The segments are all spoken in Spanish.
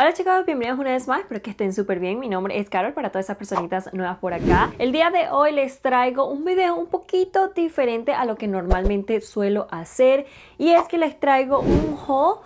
Hola chicos, bienvenidos una vez más, espero que estén súper bien. Mi nombre es Carol para todas esas personitas nuevas por acá. El día de hoy les traigo un video un poquito diferente a lo que normalmente suelo hacer y es que les traigo un haul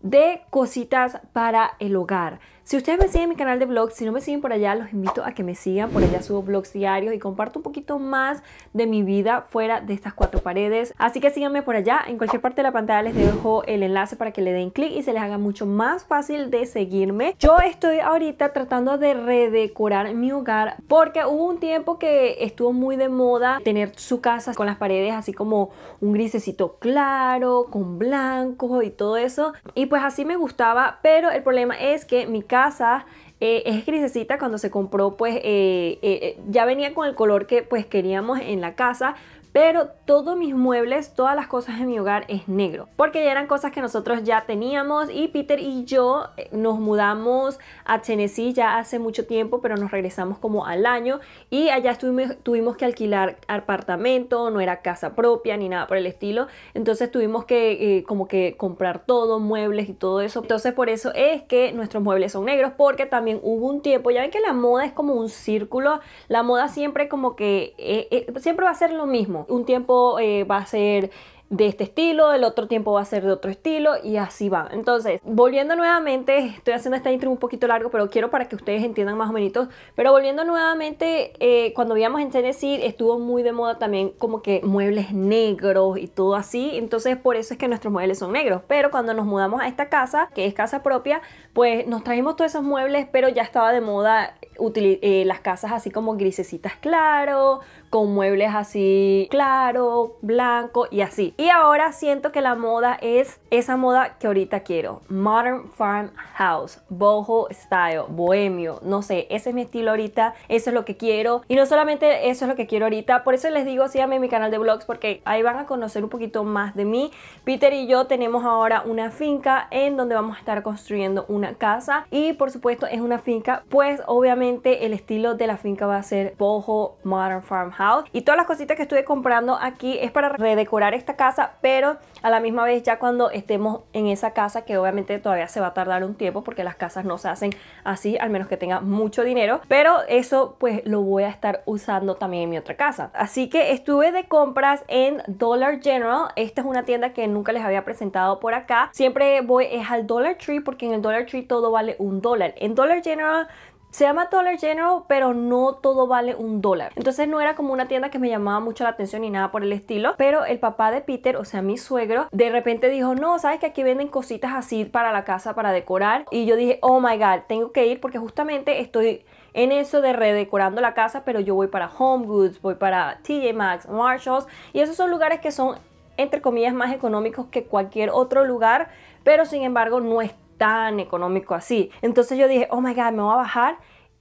de cositas para el hogar. Si ustedes me siguen en mi canal de vlogs, si no me siguen por allá, los invito a que me sigan. Por allá subo vlogs diarios y comparto un poquito más de mi vida fuera de estas cuatro paredes. Así que síganme por allá. En cualquier parte de la pantalla les dejo el enlace para que le den clic y se les haga mucho más fácil de seguirme. Yo estoy ahorita tratando de redecorar mi hogar porque hubo un tiempo que estuvo muy de moda tener su casa con las paredes así como un grisecito claro, con blanco y todo eso. Y pues así me gustaba, pero el problema es que mi casa casa eh, es grisecita cuando se compró pues eh, eh, ya venía con el color que pues queríamos en la casa pero todos mis muebles, todas las cosas de mi hogar es negro, porque ya eran cosas que nosotros ya teníamos y Peter y yo eh, nos mudamos a Tennessee ya hace mucho tiempo, pero nos regresamos como al año y allá estuvimos, tuvimos que alquilar apartamento, no era casa propia ni nada por el estilo, entonces tuvimos que eh, como que comprar todo, muebles y todo eso, entonces por eso es que nuestros muebles son negros, porque también hubo un tiempo, ya ven que la moda es como un círculo, la moda siempre como que eh, siempre va a ser lo mismo, un tiempo eh, va a ser de este estilo, el otro tiempo va a ser de otro estilo y así va. Entonces, volviendo nuevamente, estoy haciendo esta intro un poquito largo, pero quiero para que ustedes entiendan más o menos. Pero volviendo nuevamente, eh, cuando vivíamos en Tennessee estuvo muy de moda también como que muebles negros y todo así. Entonces, por eso es que nuestros muebles son negros. Pero cuando nos mudamos a esta casa, que es casa propia, pues nos trajimos todos esos muebles, pero ya estaba de moda eh, las casas así como grisecitas claro, con muebles así claro, blanco y así. Y ahora siento que la moda es esa moda que ahorita quiero. Modern farmhouse, boho style, bohemio, no sé, ese es mi estilo ahorita, eso es lo que quiero. Y no solamente eso es lo que quiero ahorita, por eso les digo, síganme en mi canal de vlogs porque ahí van a conocer un poquito más de mí. Peter y yo tenemos ahora una finca en donde vamos a estar construyendo una casa y por supuesto es una finca, pues obviamente el estilo de la finca va a ser boho modern farmhouse y todas las cositas que estuve comprando aquí es para redecorar esta casa, pero a la misma vez ya cuando estemos en esa casa, que obviamente todavía se va a tardar un tiempo porque las casas no se hacen así, al menos que tenga mucho dinero, pero eso pues lo voy a estar usando también en mi otra casa. Así que estuve de compras en Dollar General. Esta es una tienda que nunca les había presentado por acá. Siempre voy es al Dollar Tree porque en el Dollar Tree todo vale un dólar. En Dollar General se llama Dollar General, pero no todo vale un dólar. Entonces no era como una tienda que me llamaba mucho la atención ni nada por el estilo. Pero el papá de Peter, o sea, mi suegro, de repente dijo, no, sabes que aquí venden cositas así para la casa, para decorar. Y yo dije, oh my god, tengo que ir porque justamente estoy en eso de redecorando la casa, pero yo voy para Home Goods, voy para TJ Maxx, Marshalls. Y esos son lugares que son, entre comillas, más económicos que cualquier otro lugar. Pero sin embargo, no es tan económico así. Entonces yo dije, oh my god, me voy a bajar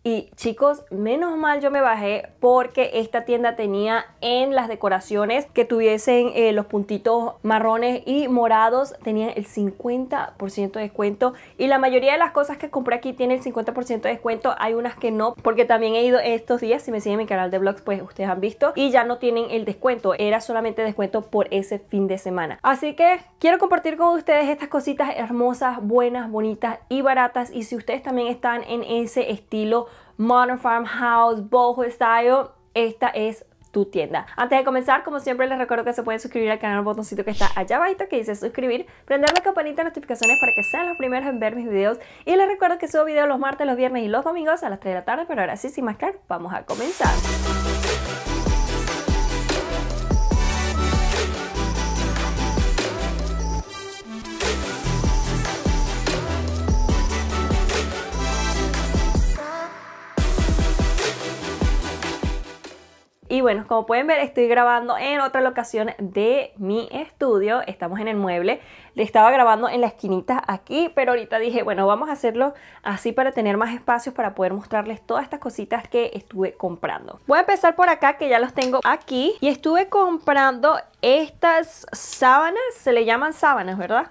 y chicos, menos mal yo me bajé porque esta tienda tenía en las decoraciones que tuviesen eh, los puntitos marrones y morados, tenía el 50% de descuento. Y la mayoría de las cosas que compré aquí tienen el 50% de descuento. Hay unas que no, porque también he ido estos días, si me siguen mi canal de vlogs, pues ustedes han visto. Y ya no tienen el descuento, era solamente descuento por ese fin de semana. Así que quiero compartir con ustedes estas cositas hermosas, buenas, bonitas y baratas. Y si ustedes también están en ese estilo Modern Farmhouse, Boho Style, esta es tu tienda. Antes de comenzar, como siempre, les recuerdo que se pueden suscribir al canal, botoncito que está allá abajo que dice suscribir, prender la campanita de notificaciones para que sean los primeros en ver mis videos y les recuerdo que subo videos los martes, los viernes y los domingos a las 3 de la tarde, pero ahora sí, sin más claro, vamos a comenzar. bueno, como pueden ver, estoy grabando en otra locación de mi estudio. Estamos en el mueble. Le estaba grabando en la esquinita aquí, pero ahorita dije, bueno, vamos a hacerlo así para tener más espacios para poder mostrarles todas estas cositas que estuve comprando. Voy a empezar por acá, que ya los tengo aquí. Y estuve comprando estas sábanas, se le llaman sábanas, ¿verdad?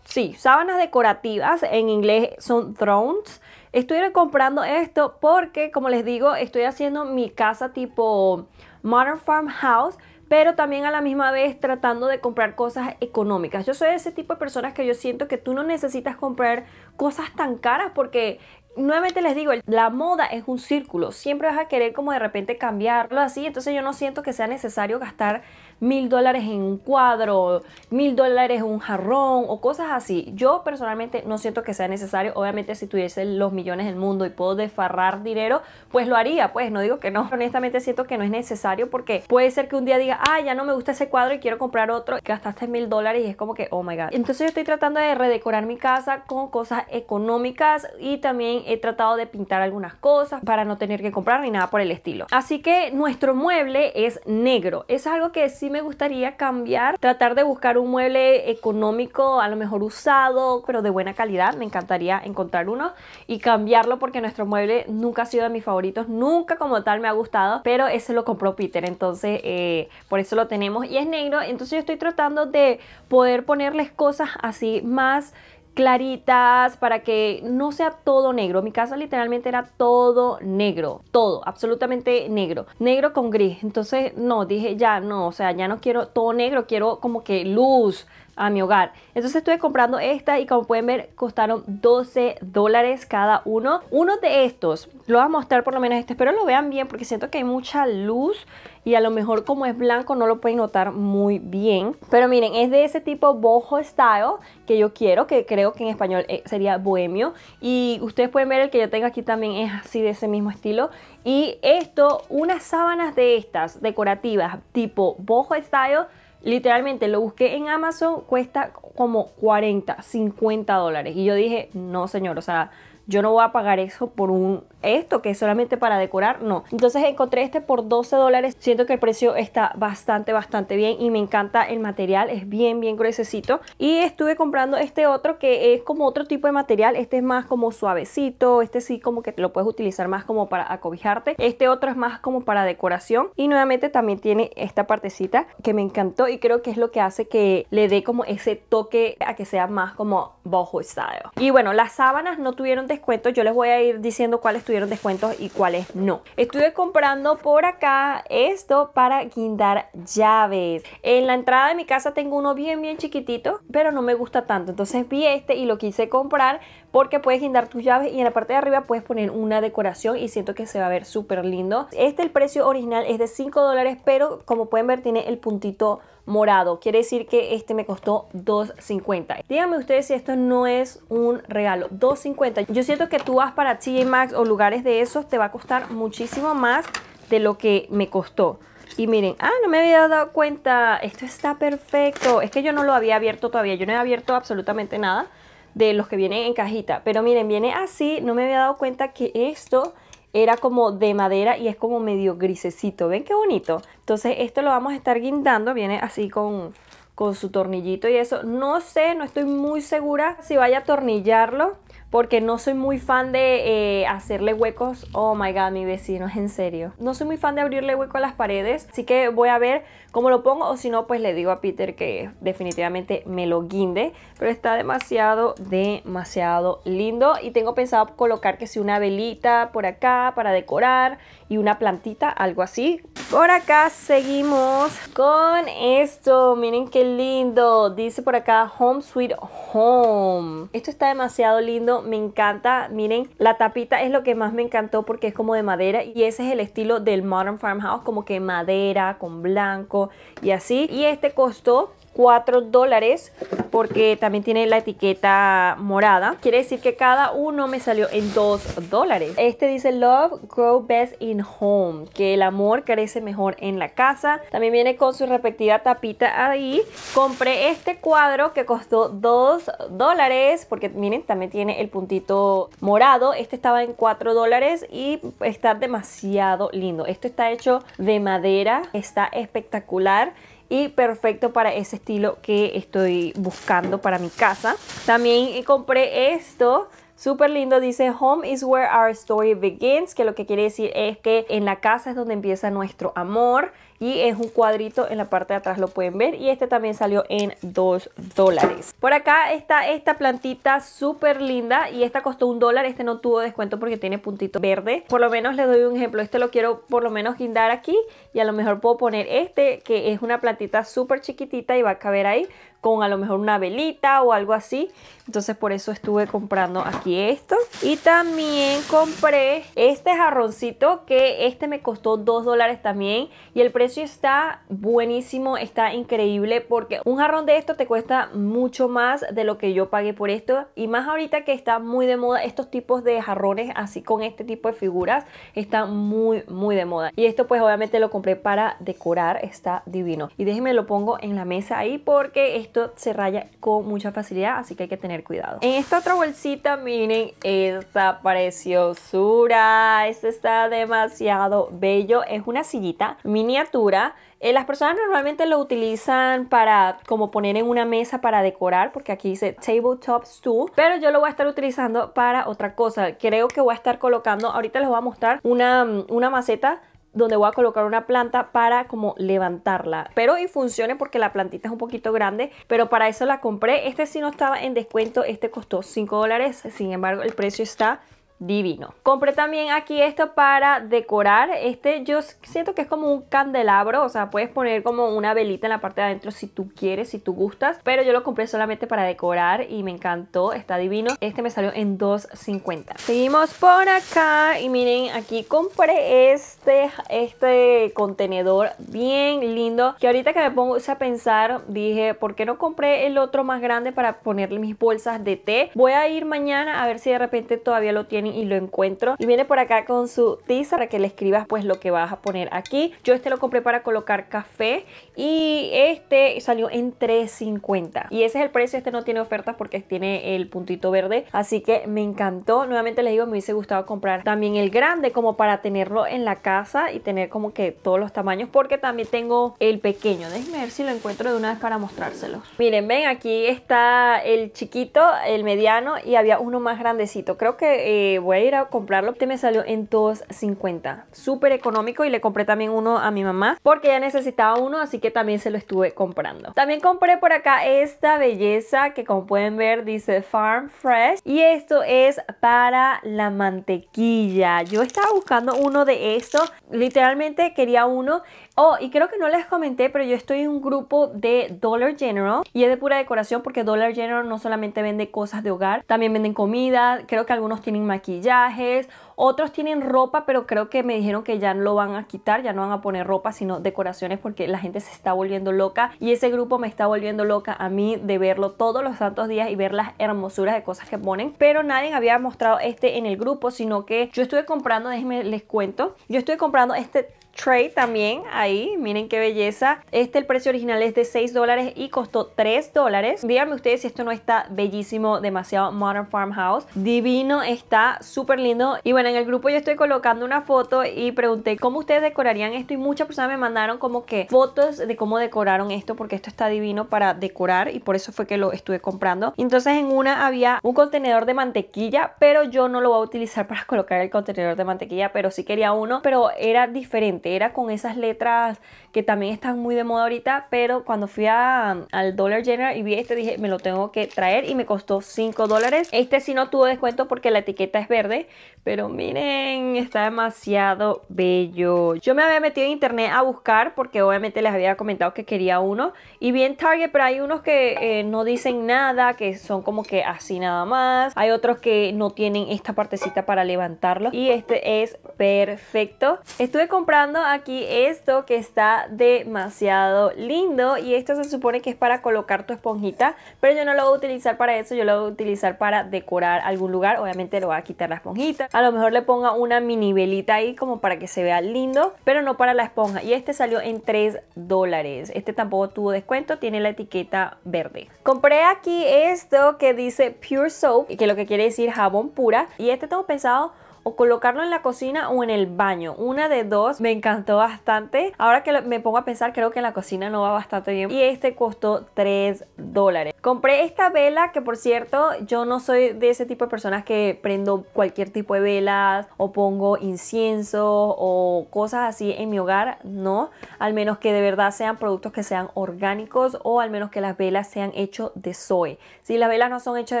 Sí, sábanas decorativas, en inglés son drones. Estuve comprando esto porque, como les digo, estoy haciendo mi casa tipo Modern Farmhouse, pero también a la misma vez tratando de comprar cosas económicas. Yo soy ese tipo de personas que yo siento que tú no necesitas comprar cosas tan caras porque nuevamente les digo, la moda es un círculo, siempre vas a querer como de repente cambiarlo así, entonces yo no siento que sea necesario gastar mil dólares en un cuadro, mil dólares en un jarrón o cosas así. Yo personalmente no siento que sea necesario. Obviamente si tuviese los millones del mundo y puedo desfarrar dinero, pues lo haría. Pues no digo que no. Honestamente siento que no es necesario porque puede ser que un día diga, ah, ya no me gusta ese cuadro y quiero comprar otro. Gastaste mil dólares y es como que, oh my god. Entonces yo estoy tratando de redecorar mi casa con cosas económicas y también he tratado de pintar algunas cosas para no tener que comprar ni nada por el estilo. Así que nuestro mueble es negro. es algo que sí me gustaría cambiar, tratar de buscar un mueble económico, a lo mejor usado, pero de buena calidad. Me encantaría encontrar uno y cambiarlo porque nuestro mueble nunca ha sido de mis favoritos, nunca como tal me ha gustado, pero ese lo compró Peter, entonces eh, por eso lo tenemos y es negro. Entonces yo estoy tratando de poder ponerles cosas así más claritas para que no sea todo negro. Mi casa literalmente era todo negro, todo, absolutamente negro, negro con gris. Entonces, no, dije ya, no, o sea, ya no quiero todo negro, quiero como que luz, a mi hogar. Entonces estuve comprando esta y como pueden ver costaron 12 dólares cada uno. Uno de estos, lo voy a mostrar por lo menos este, espero lo vean bien porque siento que hay mucha luz y a lo mejor como es blanco no lo pueden notar muy bien. Pero miren, es de ese tipo boho style que yo quiero, que creo que en español eh, sería bohemio. Y ustedes pueden ver el que yo tengo aquí también es así de ese mismo estilo. Y esto, unas sábanas de estas decorativas tipo boho style Literalmente lo busqué en Amazon, cuesta como 40, 50 dólares. Y yo dije, no señor, o sea, yo no voy a pagar eso por un esto que es solamente para decorar, no. Entonces encontré este por 12 dólares, siento que el precio está bastante, bastante bien y me encanta el material, es bien, bien gruesecito. Y estuve comprando este otro que es como otro tipo de material, este es más como suavecito, este sí como que lo puedes utilizar más como para acobijarte, este otro es más como para decoración y nuevamente también tiene esta partecita que me encantó y creo que es lo que hace que le dé como ese toque a que sea más como boho style. Y bueno, las sábanas no tuvieron yo les voy a ir diciendo cuáles tuvieron descuentos y cuáles no. Estuve comprando por acá esto para guindar llaves. En la entrada de mi casa tengo uno bien, bien chiquitito, pero no me gusta tanto. Entonces vi este y lo quise comprar porque puedes guindar tus llaves y en la parte de arriba puedes poner una decoración y siento que se va a ver súper lindo. Este el precio original es de 5 dólares, pero como pueden ver tiene el puntito morado. Quiere decir que este me costó 2.50. Díganme ustedes si esto no es un regalo. 2.50. Yo siento que tú vas para TJ Maxx o lugares de esos, te va a costar muchísimo más de lo que me costó. Y miren, ah, no me había dado cuenta, esto está perfecto. Es que yo no lo había abierto todavía, yo no he abierto absolutamente nada de los que vienen en cajita. Pero miren, viene así, no me había dado cuenta que esto era como de madera y es como medio grisecito. ¿Ven qué bonito? Entonces esto lo vamos a estar guindando, viene así con, con su tornillito y eso. No sé, no estoy muy segura si vaya a atornillarlo porque no soy muy fan de eh, hacerle huecos. Oh my god, mi vecino, en serio. No soy muy fan de abrirle hueco a las paredes, así que voy a ver cómo lo pongo o si no, pues le digo a Peter que definitivamente me lo guinde. Pero está demasiado, demasiado lindo y tengo pensado colocar que si una velita por acá para decorar y una plantita, algo así. Por acá seguimos con esto. Miren qué lindo. Dice por acá Home Sweet Home. Esto está demasiado lindo me encanta, miren, la tapita es lo que más me encantó porque es como de madera y ese es el estilo del Modern Farmhouse, como que madera con blanco y así. Y este costó 4 dólares porque también tiene la etiqueta morada. Quiere decir que cada uno me salió en 2 dólares. Este dice Love Grow Best in Home, que el amor crece mejor en la casa. También viene con su respectiva tapita ahí. Compré este cuadro que costó 2 dólares porque miren, también tiene el puntito morado. Este estaba en 4 dólares y está demasiado lindo. Esto está hecho de madera, está espectacular y perfecto para ese estilo que estoy buscando para mi casa. También eh, compré esto Súper lindo, dice Home is where our story begins, que lo que quiere decir es que en la casa es donde empieza nuestro amor y es un cuadrito en la parte de atrás lo pueden ver y este también salió en 2 dólares. Por acá está esta plantita súper linda y esta costó un dólar, este no tuvo descuento porque tiene puntito verde. Por lo menos les doy un ejemplo, este lo quiero por lo menos guindar aquí y a lo mejor puedo poner este que es una plantita súper chiquitita y va a caber ahí con a lo mejor una velita o algo así. Entonces por eso estuve comprando aquí esto. Y también compré este jarroncito que este me costó 2 dólares también. Y el precio está buenísimo, está increíble porque un jarrón de esto te cuesta mucho más de lo que yo pagué por esto. Y más ahorita que está muy de moda estos tipos de jarrones así con este tipo de figuras. Está muy, muy de moda. Y esto pues obviamente lo compré para decorar. Está divino. Y déjenme lo pongo en la mesa ahí porque es esto se raya con mucha facilidad, así que hay que tener cuidado. En esta otra bolsita, miren esta preciosura. Este está demasiado bello. Es una sillita miniatura. Eh, las personas normalmente lo utilizan para como poner en una mesa para decorar, porque aquí dice tabletop stool, pero yo lo voy a estar utilizando para otra cosa. Creo que voy a estar colocando, ahorita les voy a mostrar una, una maceta donde voy a colocar una planta para como levantarla. Pero y funcione porque la plantita es un poquito grande, pero para eso la compré. Este sí no estaba en descuento, este costó 5 dólares, sin embargo el precio está divino. Compré también aquí esto para decorar. Este yo siento que es como un candelabro, o sea, puedes poner como una velita en la parte de adentro si tú quieres, si tú gustas, pero yo lo compré solamente para decorar y me encantó, está divino. Este me salió en 2.50. Seguimos por acá y miren, aquí compré este este contenedor bien lindo que ahorita que me pongo a pensar, dije, ¿por qué no compré el otro más grande para ponerle mis bolsas de té? Voy a ir mañana a ver si de repente todavía lo tienen y lo encuentro. Y viene por acá con su tiza para que le escribas pues lo que vas a poner aquí. Yo este lo compré para colocar café y este salió en 3.50. Y ese es el precio, este no tiene ofertas porque tiene el puntito verde. Así que me encantó. Nuevamente les digo, me hubiese gustado comprar también el grande como para tenerlo en la casa y tener como que todos los tamaños porque también tengo el pequeño. Déjenme ver si lo encuentro de una vez para mostrárselos. Miren, ven, aquí está el chiquito, el mediano y había uno más grandecito. Creo que... Eh, voy a ir a comprarlo. Este me salió en 2.50. Súper económico y le compré también uno a mi mamá porque ya necesitaba uno, así que también se lo estuve comprando. También compré por acá esta belleza que como pueden ver dice Farm Fresh y esto es para la mantequilla. Yo estaba buscando uno de estos, literalmente quería uno Oh, y creo que no les comenté, pero yo estoy en un grupo de Dollar General y es de pura decoración porque Dollar General no solamente vende cosas de hogar, también venden comida, creo que algunos tienen maquillajes, otros tienen ropa, pero creo que me dijeron que ya lo van a quitar, ya no van a poner ropa, sino decoraciones porque la gente se está volviendo loca y ese grupo me está volviendo loca a mí de verlo todos los tantos días y ver las hermosuras de cosas que ponen, pero nadie había mostrado este en el grupo, sino que yo estuve comprando, déjenme les cuento, yo estuve comprando este tray también ahí, miren qué belleza. Este el precio original es de 6 dólares y costó 3 dólares. Díganme ustedes si esto no está bellísimo, demasiado Modern Farmhouse. Divino, está súper lindo. Y bueno, en el grupo yo estoy colocando una foto y pregunté cómo ustedes decorarían esto y muchas personas me mandaron como que fotos de cómo decoraron esto porque esto está divino para decorar y por eso fue que lo estuve comprando. Entonces en una había un contenedor de mantequilla, pero yo no lo voy a utilizar para colocar el contenedor de mantequilla, pero sí quería uno, pero era diferente era con esas letras que también están muy de moda ahorita, pero cuando fui al Dollar General y vi este dije me lo tengo que traer y me costó 5 dólares. Este sí no tuvo descuento porque la etiqueta es verde, pero miren, está demasiado bello. Yo me había metido en internet a buscar porque obviamente les había comentado que quería uno y vi en Target, pero hay unos que eh, no dicen nada, que son como que así nada más. Hay otros que no tienen esta partecita para levantarlo y este es perfecto. Estuve comprando aquí esto que está demasiado lindo y esto se supone que es para colocar tu esponjita, pero yo no lo voy a utilizar para eso, yo lo voy a utilizar para decorar algún lugar, obviamente lo voy a quitar la esponjita, a lo mejor le ponga una mini velita ahí como para que se vea lindo, pero no para la esponja y este salió en 3 dólares, este tampoco tuvo descuento, tiene la etiqueta verde. Compré aquí esto que dice Pure Soap, que lo que quiere decir jabón pura y este tengo pensado o colocarlo en la cocina o en el baño. Una de dos me encantó bastante. Ahora que me pongo a pensar, creo que en la cocina no va bastante bien. Y este costó 3 dólares. Compré esta vela que por cierto, yo no soy de ese tipo de personas que prendo cualquier tipo de velas o pongo incienso o cosas así en mi hogar. No, al menos que de verdad sean productos que sean orgánicos o al menos que las velas sean hechas de soy. Si las velas no son hechas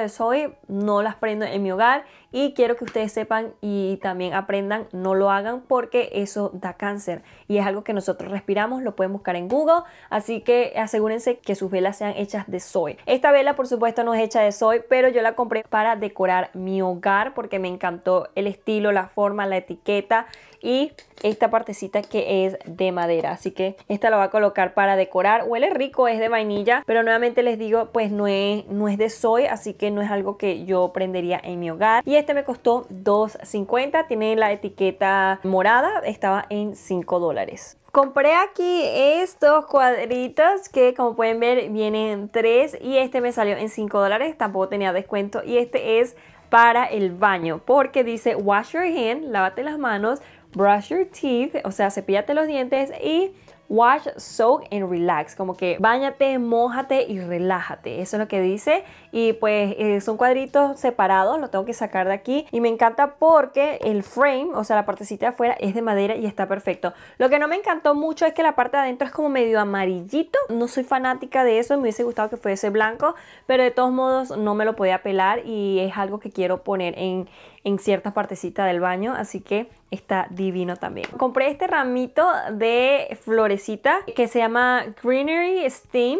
de soy, no las prendo en mi hogar y quiero que ustedes sepan y también aprendan, no lo hagan porque eso da cáncer y es algo que nosotros respiramos, lo pueden buscar en Google, así que asegúrense que sus velas sean hechas de soy. Esta vela por supuesto no es hecha de soy, pero yo la compré para decorar mi hogar porque me encantó el estilo, la forma, la etiqueta y esta partecita que es de madera así que esta la va a colocar para decorar huele rico es de vainilla pero nuevamente les digo pues no es no es de soy así que no es algo que yo prendería en mi hogar este me costó $2.50, tiene la etiqueta morada, estaba en 5 dólares. Compré aquí estos cuadritos que como pueden ver vienen 3 y este me salió en 5 dólares, tampoco tenía descuento y este es para el baño porque dice wash your hands, lávate las manos, brush your teeth, o sea cepillate los dientes y Wash, soak and relax, como que bañate, mojate y relájate. Eso es lo que dice. Y pues eh, son cuadritos separados, lo tengo que sacar de aquí. Y me encanta porque el frame, o sea, la partecita de afuera es de madera y está perfecto. Lo que no me encantó mucho es que la parte de adentro es como medio amarillito. No soy fanática de eso, me hubiese gustado que fuese blanco, pero de todos modos no me lo podía pelar y es algo que quiero poner en en cierta partecita del baño, así que está divino también. Compré este ramito de florecita que se llama Greenery Steam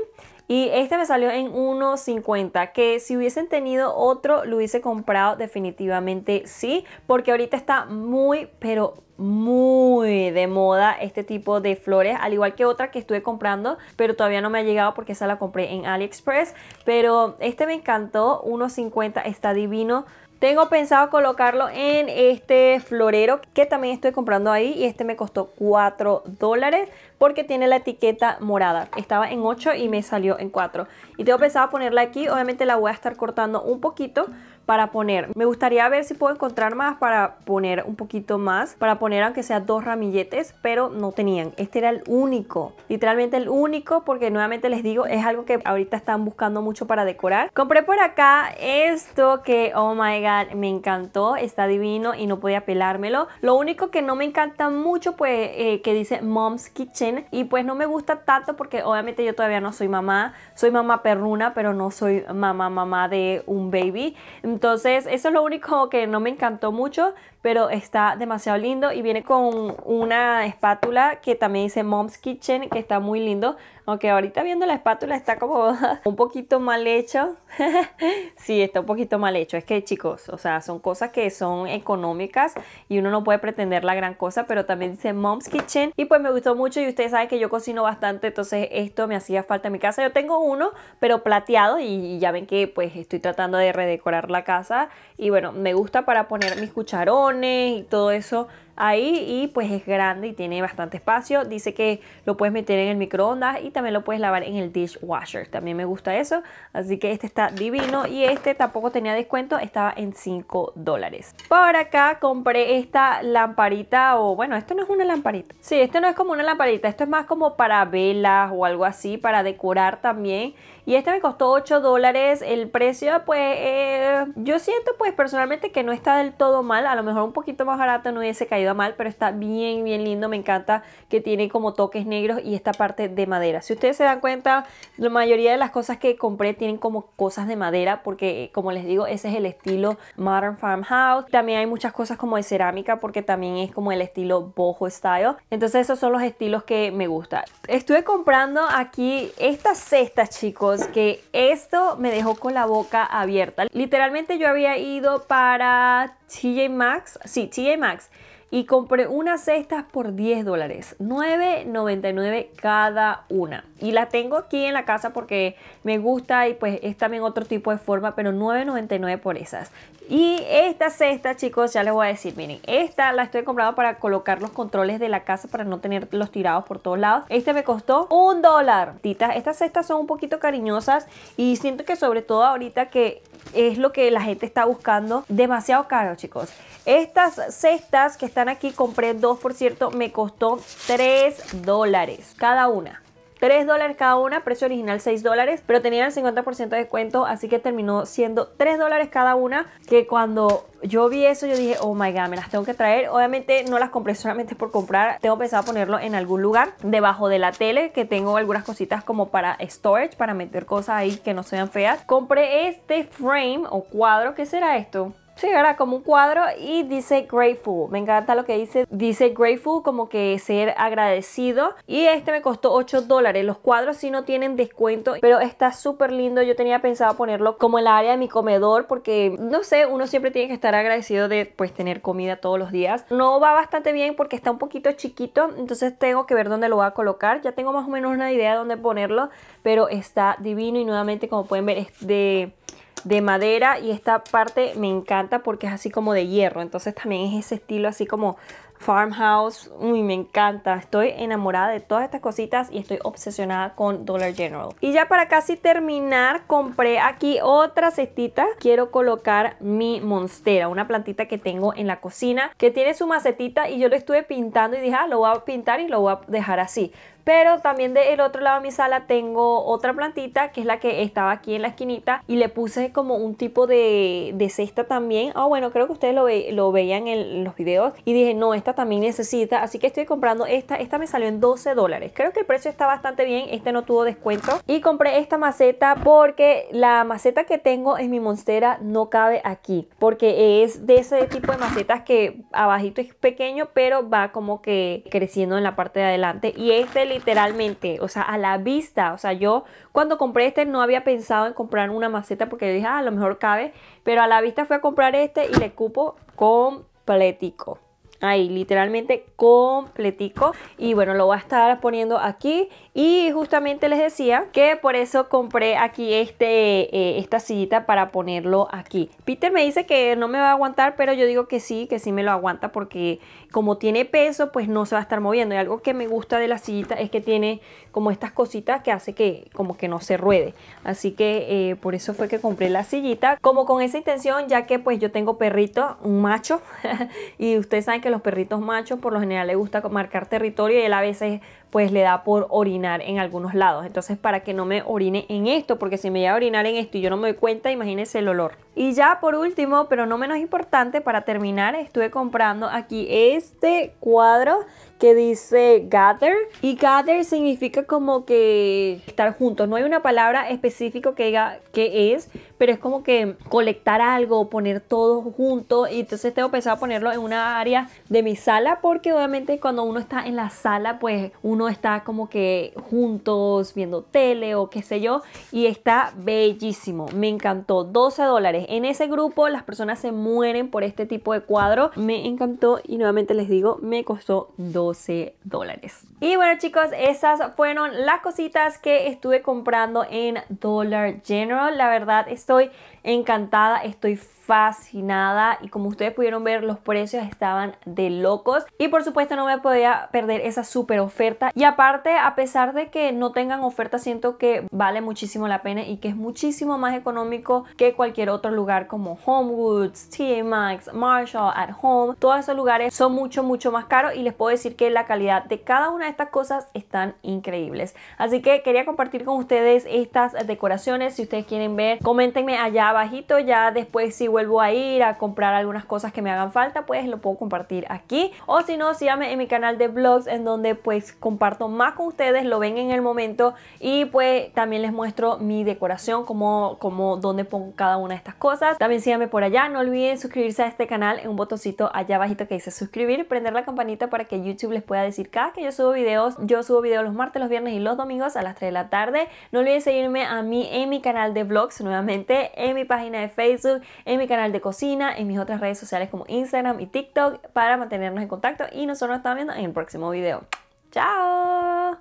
y este me salió en 1.50, que si hubiesen tenido otro lo hubiese comprado definitivamente sí, porque ahorita está muy, pero muy de moda este tipo de flores, al igual que otra que estuve comprando, pero todavía no me ha llegado porque esa la compré en AliExpress, pero este me encantó, 1.50 está divino, tengo pensado colocarlo en este florero que también estoy comprando ahí y este me costó 4 dólares porque tiene la etiqueta morada. Estaba en 8 y me salió en 4. Y tengo pensado ponerla aquí, obviamente la voy a estar cortando un poquito para poner. Me gustaría ver si puedo encontrar más para poner un poquito más, para poner aunque sea dos ramilletes, pero no tenían. Este era el único, literalmente el único, porque nuevamente les digo, es algo que ahorita están buscando mucho para decorar. Compré por acá esto que, oh my god, me encantó, está divino y no podía pelármelo. Lo único que no me encanta mucho, pues, eh, que dice Mom's Kitchen y pues no me gusta tanto porque obviamente yo todavía no soy mamá, soy mamá perruna, pero no soy mamá mamá de un baby. Entonces, eso es lo único que no me encantó mucho, pero está demasiado lindo y viene con una espátula que también dice Mom's Kitchen, que está muy lindo. Aunque ahorita viendo la espátula está como un poquito mal hecho. sí, está un poquito mal hecho. Es que chicos, o sea, son cosas que son económicas y uno no puede pretender la gran cosa, pero también dice Mom's Kitchen. Y pues me gustó mucho y ustedes saben que yo cocino bastante, entonces esto me hacía falta en mi casa. Yo tengo uno, pero plateado y ya ven que pues estoy tratando de redecorar la casa. Y bueno, me gusta para poner mis cucharones y todo eso ahí y pues es grande y tiene bastante espacio. Dice que lo puedes meter en el microondas y también lo puedes lavar en el dishwasher. También me gusta eso. Así que este está divino y este tampoco tenía descuento, estaba en 5 dólares. Por acá compré esta lamparita o bueno, esto no es una lamparita. Sí, esto no es como una lamparita, esto es más como para velas o algo así, para decorar también. Y este me costó 8 dólares. El precio, pues, eh, yo siento pues personalmente que no está del todo mal. A lo mejor un poquito más barato no hubiese caído mal, pero está bien, bien lindo. Me encanta que tiene como toques negros y esta parte de madera. Si ustedes se dan cuenta, la mayoría de las cosas que compré tienen como cosas de madera porque, eh, como les digo, ese es el estilo Modern Farmhouse. También hay muchas cosas como de cerámica porque también es como el estilo boho style. Entonces esos son los estilos que me gustan. Estuve comprando aquí estas cestas chicos, que esto me dejó con la boca abierta. Literalmente yo había ido para TJ Maxx, sí, TJ y compré unas cestas por 10 dólares, 9.99 cada una. Y la tengo aquí en la casa porque me gusta y pues es también otro tipo de forma, pero 9.99 por esas. Y esta cesta, chicos, ya les voy a decir, miren, esta la estoy comprando para colocar los controles de la casa para no tenerlos tirados por todos lados. Este me costó un dólar. Estas cestas son un poquito cariñosas y siento que sobre todo ahorita que es lo que la gente está buscando. Demasiado caro, chicos. Estas cestas que están aquí, compré dos, por cierto, me costó 3 dólares cada una. 3 dólares cada una, precio original 6 dólares, pero tenían el 50% de descuento, así que terminó siendo 3 dólares cada una, que cuando yo vi eso yo dije, oh my god, me las tengo que traer. Obviamente no las compré solamente por comprar, tengo pensado ponerlo en algún lugar debajo de la tele, que tengo algunas cositas como para storage, para meter cosas ahí que no sean feas. Compré este frame o cuadro, ¿qué será esto? Sí, era como un cuadro y dice grateful. Me encanta lo que dice. Dice grateful como que ser agradecido. Y este me costó 8 dólares. Los cuadros sí no tienen descuento, pero está súper lindo. Yo tenía pensado ponerlo como en la área de mi comedor porque, no sé, uno siempre tiene que estar agradecido de pues tener comida todos los días. No va bastante bien porque está un poquito chiquito, entonces tengo que ver dónde lo voy a colocar. Ya tengo más o menos una idea de dónde ponerlo, pero está divino y nuevamente como pueden ver es de de madera y esta parte me encanta porque es así como de hierro, entonces también es ese estilo así como farmhouse, uy me encanta, estoy enamorada de todas estas cositas y estoy obsesionada con Dollar General. Y ya para casi terminar compré aquí otra cestita, quiero colocar mi monstera, una plantita que tengo en la cocina que tiene su macetita y yo lo estuve pintando y dije ah lo voy a pintar y lo voy a dejar así, pero también del otro lado de mi sala tengo otra plantita que es la que estaba aquí en la esquinita y le puse como un tipo de, cesta también. Ah, bueno, creo que ustedes lo, veían en, los videos y dije, no, esta también necesita. Así que estoy comprando esta. Esta me salió en 12 dólares. Creo que el precio está bastante bien. Este no tuvo descuento. Y compré esta maceta porque la maceta que tengo en mi monstera no cabe aquí. Porque es de ese tipo de macetas que abajito es pequeño pero va como que creciendo en la parte de adelante. Y este literalmente, o sea, a la vista. O sea, yo cuando compré este no había pensado en comprar una maceta porque yo dije, ah, a lo mejor cabe, pero a la vista fui a comprar este y le cupo completico. Ahí, literalmente completico. Y bueno, lo voy a estar poniendo aquí y justamente les decía que por eso compré aquí este, eh, esta sillita para ponerlo aquí. Peter me dice que no me va a aguantar, pero yo digo que sí, que sí me lo aguanta porque como tiene peso, pues no se va a estar moviendo. Y algo que me gusta de la sillita es que tiene como estas cositas que hace que como que no se ruede. Así que eh, por eso fue que compré la sillita, como con esa intención, ya que pues yo tengo perrito, un macho, y ustedes saben que los perritos machos por lo general les gusta marcar territorio y él a veces pues le da por orinar en algunos lados. Entonces, para que no me orine en esto, porque si me llega a orinar en esto y yo no me doy cuenta, imagínense el olor. Y ya por último, pero no menos importante, para terminar, estuve comprando aquí este cuadro que dice gather y gather significa como que estar juntos. No hay una palabra específica que diga qué es, pero es como que colectar algo, poner todo junto y entonces tengo pensado ponerlo en una área de mi sala porque obviamente cuando uno está en la sala pues uno está como que juntos viendo tele o qué sé yo y está bellísimo. Me encantó, 12 dólares. En ese grupo las personas se mueren por este tipo de cuadro. Me encantó y nuevamente les digo, me costó 12 dólares. Y bueno chicos, esas fueron las cositas que estuve comprando en Dollar General. La verdad estoy encantada, estoy fascinada y como ustedes pudieron ver los precios estaban de locos y por supuesto no me podía perder esa super oferta y aparte a pesar de que no tengan oferta siento que vale muchísimo la pena y que es muchísimo más económico que cualquier otro lugar como Homewoods, T-Max, Marshall, At Home, todos esos lugares son mucho mucho más caros y les puedo decir que la calidad de cada una de estas cosas están increíbles así que quería compartir con ustedes estas decoraciones si ustedes quieren ver coméntenme allá bajito, ya después si vuelvo a ir a comprar algunas cosas que me hagan falta, pues lo puedo compartir aquí. O si no, síganme en mi canal de vlogs en donde pues comparto más con ustedes, lo ven en el momento y pues también les muestro mi decoración, como, como dónde pongo cada una de estas cosas. También síganme por allá, no olviden suscribirse a este canal en un botoncito allá bajito que dice suscribir, prender la campanita para que YouTube les pueda decir cada que yo subo videos. Yo subo videos los martes, los viernes y los domingos a las 3 de la tarde. No olviden seguirme a mí en mi canal de vlogs nuevamente en página de Facebook, en mi canal de cocina, en mis otras redes sociales como Instagram y TikTok para mantenernos en contacto y nosotros nos estamos viendo en el próximo video. ¡Chao!